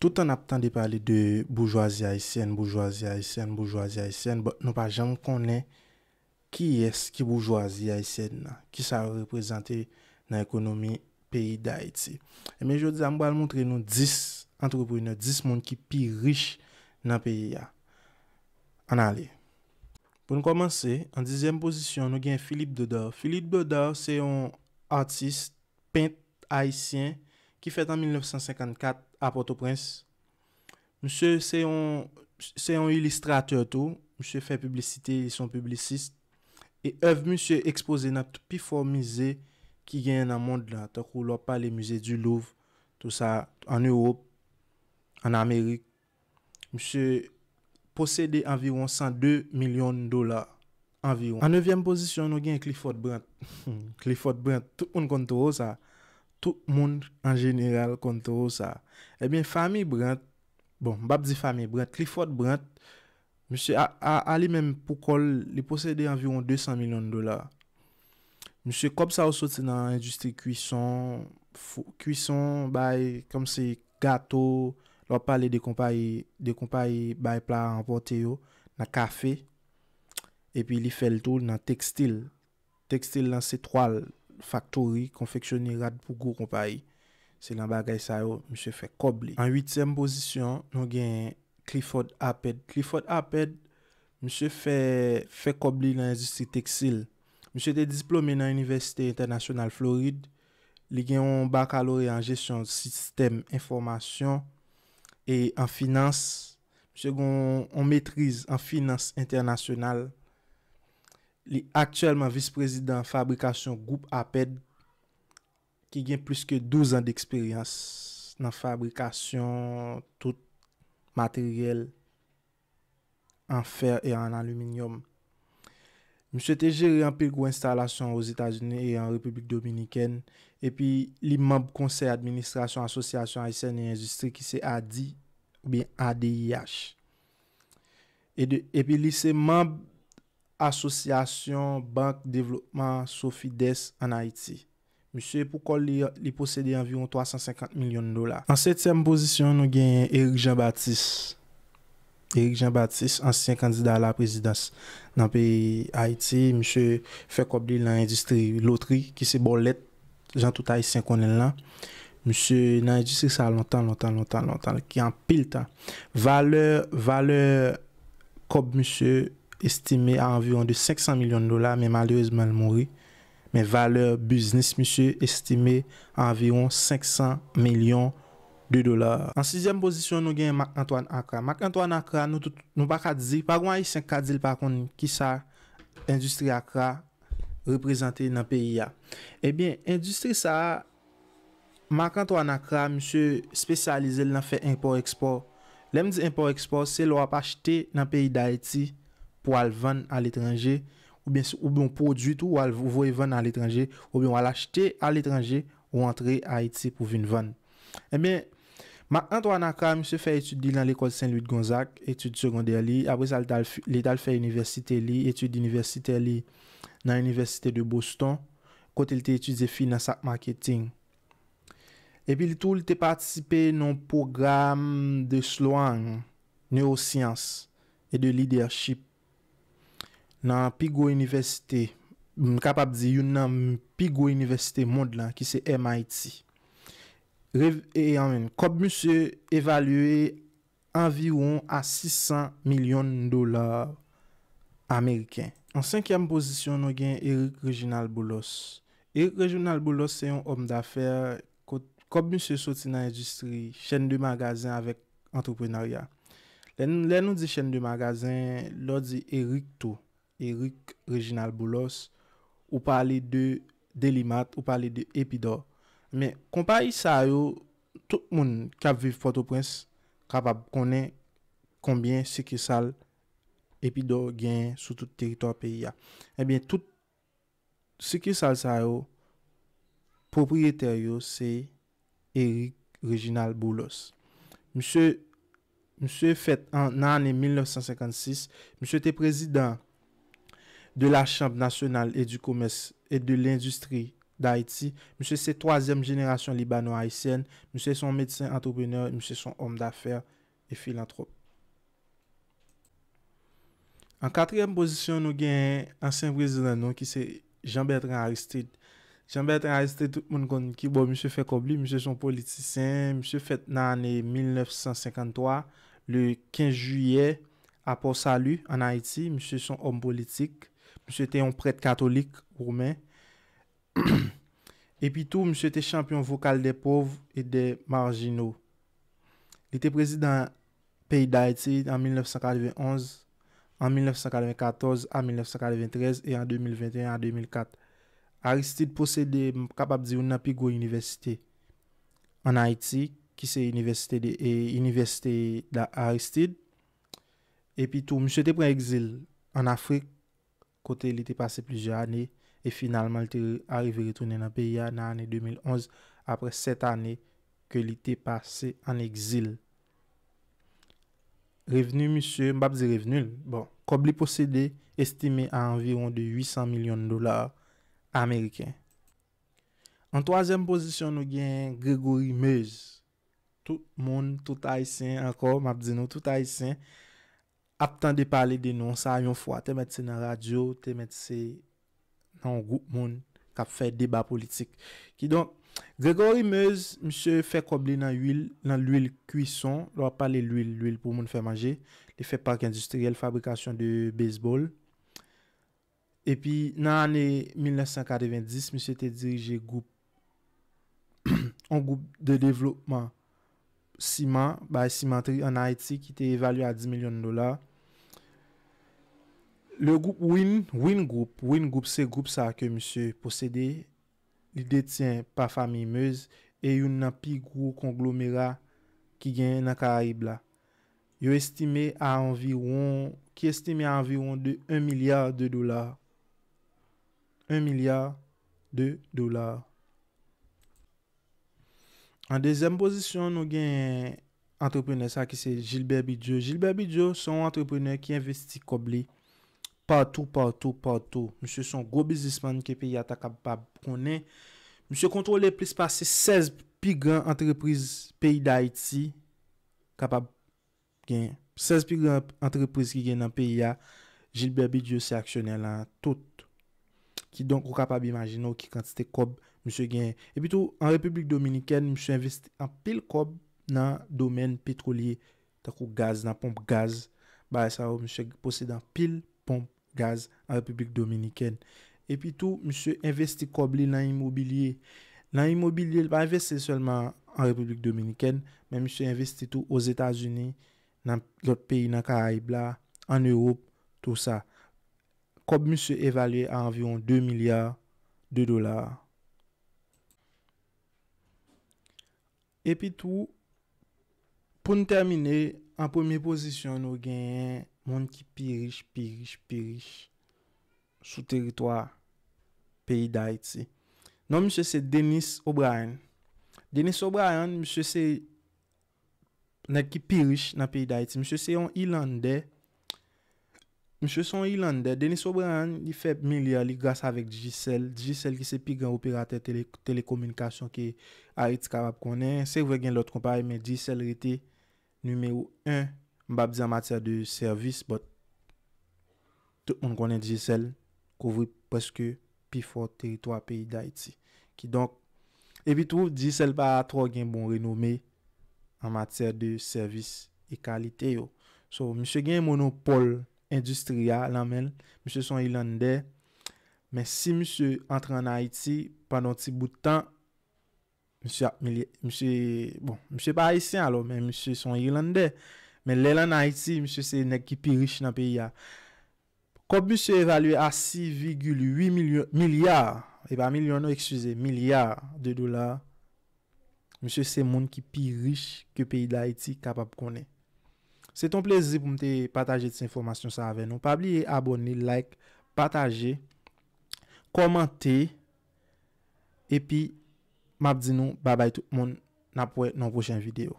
Tout an ap tan de pale de boujwazi haisyen, boujwazi haisyen, boujwazi haisyen, bot nou pa jem konen ki es ki boujwazi haisyen nan, ki sa reprezenten nan ekonomi peyi da iti. E men joudi an mbo al mountre nou dis antropoune, dis moun ki pi rich nan peyi ya. An ale. Pou nou komanse, an dizem posisyon nou gen Philippe Daudor. Philippe Daudor se yon artiste, peynt haisyen ki fet an 1954. A Port-au-Prince, msè yon ilistrateur tou, msè fè publisite, yon publisiste, e ev msè expose nan tout pi fòmize ki gen nan mond la, tou sa an Europe, an Amerik, msè posede anviron 102 milyon dola anviron. An nevyem pozisyon nou gen Clifford Brandt, Clifford Brandt tout un kontro sa, Tout moun an jeneral kontro sa. Ebyen, eh fami Brent, bon, mbap di fami Brent, Clifford Brent, msye a li menm pou kol li posede avyon 200 milyon dolar. Msye kop sa ou soti nan industri kuison, kuison bay kom se gato, lop pale de kompaye bay pla anpote yo, nan kafe, epi li fel tou nan tekstil, tekstil nan setwal, Faktori konfeksyon ni rad pou gwo kompaye Se lan bagay sa yo, mwen se fè kobli An 8èm pozisyon, nou gen Clifford Aped Clifford Aped, mwen se fè kobli nan jistri Teksil Mwen se te diplome nan Universite Internasyonal Florid Li gen yon bakalore an jesyon sistem informasyon E an finans, mwen se gon on metrize an finans internasyonal li aktyelman vis prezident fabrikasyon Goup Aped ki gen pluske 12 an de eksperyans nan fabrikasyon tout materyel an fer e an aluminyom. Mse te jere an pigou instalasyon ouz Etat-Unis e an Republik Dominiken e pi li mab konsey administrasyon asosyasyon aysen e enjistri ki se adi ou bien ADIH. E pi li se mab asosyasyon bank devlopman Sofides an Haiti. Mise pou kol li posede anviron 350 milyon dola. An setyem posisyon nou gen Erik Jean-Baptiste. Erik Jean-Baptiste, ansyen kandida la prezidans nan pe Haiti. Mise fe kob li nan endistri lotri ki se bolet jan touta y sen konen lan. Mise nan endistri sa lontan, lontan, lontan, lontan ki an pil tan. Vale, vale kob mise estime anviron de 500 milyon dolar, men malyezman mounri, men valeur biznis, misye, estime anviron 500 milyon dolar. An 6e pozisyon nou gen Mak Antoine Akra. Mak Antoine Akra nou baka dizi, pa gwen yi senk ka dizil pa kon, ki sa industri Akra reprezenti nan peyi ya. Ebyen, eh industri sa, Mak Antoine Akra, misye, spesyalize l nan fe import-export. Lem di import-export, se l wap achite nan peyi da eti, pou al ven al etranje, ou bien ou bon produt ou al voye ven al etranje, ou bien ou al achete al etranje, ou antre AIT pou vin ven. Emen, eh ma anto an akam se fe etudi lan l'Ecole Saint-Louis de Gonzac, etudi seconder li, apres al le dal fe universite li, etudi universite li nan Universite de Boston, kote li te etudi de Finançat Marketing. E pi li tou li te patisipe nan program de Sloan Neoscience e de leadership, nan Pigo Universite, m kapab di yon nan Pigo Universite moud lan ki se MIT. Rev, e yon e, men, kob mse evalue environ a 600 milyon dolar Ameriken. An 5e m posisyon nou gen Erik Reginald Boulos. Erik Reginald Boulos se yon om da fer, kob mse soti nan industry, chen de magazin avèk entreprenaryan. Len nou di chen de magazin, lò di Erik tou. Erik Reginald Boulos, ou pale de Delimat, ou pale de Epidor. Men, kompayi sa yo, tout moun, ka ve photoprense, krapab konen, konbyen seke sal Epidor gen, sou tout teritor pe ya. Ebyen, eh tout seke sal sa yo, propriete yo, se Erik Reginald Boulos. Mse, mse fet nan ane 1956, mse te prezident, de la chanp nasyonal et du komes et de l'industri d'Haïti, msè se toazem jenerasyon Libano-Haïtien, msè son mèdicen antropeneur, msè son om d'afèr et filantrop. An katrem pozisyon nou gen ansen vrezen nan nou ki se Jean-Bertrand Aristide. Jean-Bertrand Aristide moun kon ki bo msè fè kobli, msè son politisyen, msè fèt nan anè 1953, le 15 juyè apò salu an Haïti, msè son om politik. était un prêtre catholique roumain. Et puis tout, M. était champion vocal des pauvres et marginaux. marginaux. était était président pays d'Haïti en 1991, en 1994, en 1993 et en 2021, à 2004. Aristide possédait, kapap di yon en Haïti qui est l'université de, Et puis Aristide. puis tou, pris exil en Afrique kote li te pase plijane e finalman li te arrive retounen an pe ya nan ane 2011 apre 7 ane ke li te pase an exil revenu monsie mbap zi revenu bon, kob li posede estime a environ de 800 milyon dolar ameriken an toazem posisyon nou gen gregory meuse tout moun tout aysen mbap zi nou tout aysen Aptan de pale denon sa yon fwa, te metse nan radyo, te metse nan goup moun kap fe deba politik. Gregory Meuse, msye fe kobli nan l'ouil kuison, lwa pale l'ouil pou moun fe manje, te fe park industriel fabrikasyon de baseball. E pi nan ane 1990, msye te dirije goup, an goup de devlopman, Simon, ba Simon Tri en Haiti ki te evalue a 10 milyon dolar. Win group, win group se group sa ke msè posède, li detyen pa fami mez, e yon nan pi grou konglomera ki gen nan ka aib la. Yo estime a environ de 1 milyar de dolar. 1 milyar de dolar. An dezem pozisyon nou gen entreprenè sa ki se Gilbert Bidjo. Gilbert Bidjo son entreprenè ki investi kobli. Patou, patou, patou. Mse son go bizisman ki pe ya ta kapab konen. Mse kontrole plis pase 16 pigan antreprise peyi da Haiti kapab gen. 16 pigan antreprise ki gen nan peyi ya. Jilberbi diyo se aksyonel an tout. Ki donk ou kapab imajin nou ki kantite kob mse gen. E pi tou an Republik Dominiken mse investe an pil kob nan domen petrolier. Takou gaz nan pomp gaz. Ba sa ou mse posede an pil pomp. gaz an Republik Dominikèn. Epi tou, msè investi kob li nan immobilier. Nan immobilier, l pa investi selman an Republik Dominikèn, men msè investi tou os Etats-Unis, nan lot peyi nan Karaybla, an Europe, tout sa. Kob msè evalye an environ 2 milyard de dolar. Epi tou, pou nou termine, an pwemye pozisyon nou genyen, Moun ki pirish, pirish, pirish Sou teritwa Peyi da iti Non msè se Denis O'Brien Denis O'Brien msè se Nan ki pirish Nan peyi da iti Msè se yon ilande Msè se yon ilande Denis O'Brien y feb milia li grasa avek Giselle Giselle ki se pi gran operatè Telekomunikasyon ki Arit karap konen Giselle rete Numero 1 Mbap di an matèr de servis, bot, tout moun konen di sel, kouvri pweske pi fò teritò a peyi d'Haiti. Ki donk, epi tou, di sel pa tro gen bon renome an matèr de servis e kalite yo. So, msè gen monopol industria la men, msè son ilande, men si msè antre an Haiti panon ti boutan, msè, msè, bon, msè pa Haitien alò, men msè son ilande, msè, Men lè la nan Haiti, msè sè nèk ki pi rich nan peyi ya. Koum msè evalue a 6,8 milyar, e ba milyon nou ekskuse, milyar de dola, msè sè moun ki pi rich ke peyi da Haiti kapap konen. Sè ton plezi pou mte pataje di se informasyon sa ave nou. Pabli e abonni, like, pataje, komante, epi mabdi nou, babay tout moun nan poè nan projèm videyo.